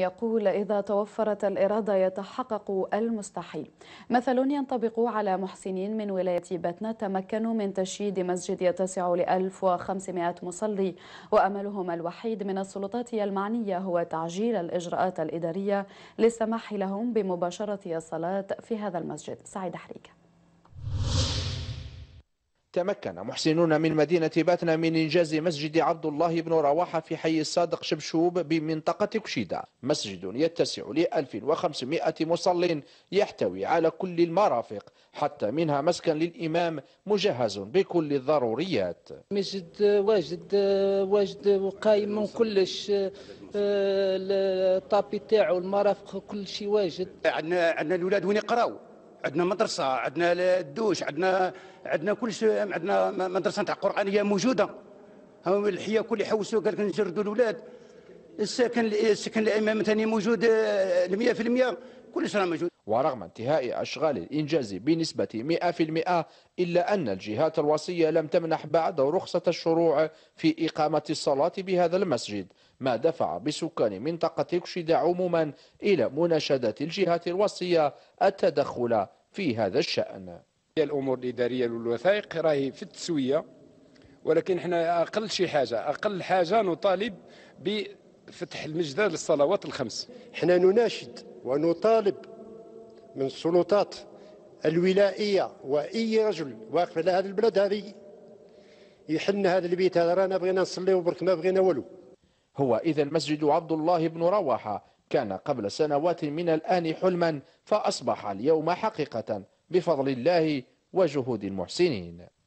يقول إذا توفرت الإرادة يتحقق المستحيل مثل ينطبق على محسنين من ولاية بتنا تمكنوا من تشييد مسجد يتسع ل 1500 مصلي وأملهم الوحيد من السلطات المعنية هو تعجيل الإجراءات الإدارية للسماح لهم بمباشرة الصلاة في هذا المسجد سعيد حريكه تمكن محسنون من مدينة باتنا من إنجاز مسجد عبد الله بن رواحة في حي الصادق شبشوب بمنطقة كشيدة مسجد يتسع ل 1500 مصل يحتوي على كل المرافق حتى منها مسكن للإمام مجهز بكل الضروريات مسجد واجد واجد وقايم من كلش آه، الطابي تاعو المرافق كل شيء واجد عندنا عندنا الاولاد وين يقراو عندنا مدرسه عندنا الدوش عندنا عندنا كل شيء عندنا مدرسه تاع قرانيه موجوده هم الحياه كل يحوسوا قال لك نجردوا الاولاد السكن السكن الامام ثاني موجود 100% آه، كل راه موجود ورغم انتهاء أشغال الإنجاز بنسبة 100% إلا أن الجهات الوصية لم تمنح بعد رخصة الشروع في إقامة الصلاة بهذا المسجد ما دفع بسكان منطقة كشيدا عموما إلى مناشدة الجهات الوصية التدخل في هذا الشأن الأمور الإدارية والوثائق راهي في التسوية ولكن احنا أقل شي حاجة أقل حاجة نطالب بفتح المجدات للصلوات الخمس احنا نناشد ونطالب من السلطات الولائية وأي رجل واقف على هذا البلد هذه يحن هذا البيت هذا رانا بغينا نصليو برك ما بغينا والو هو إذا المسجد عبد الله بن رواحة كان قبل سنوات من الآن حلما فأصبح اليوم حقيقة بفضل الله وجهود المحسنين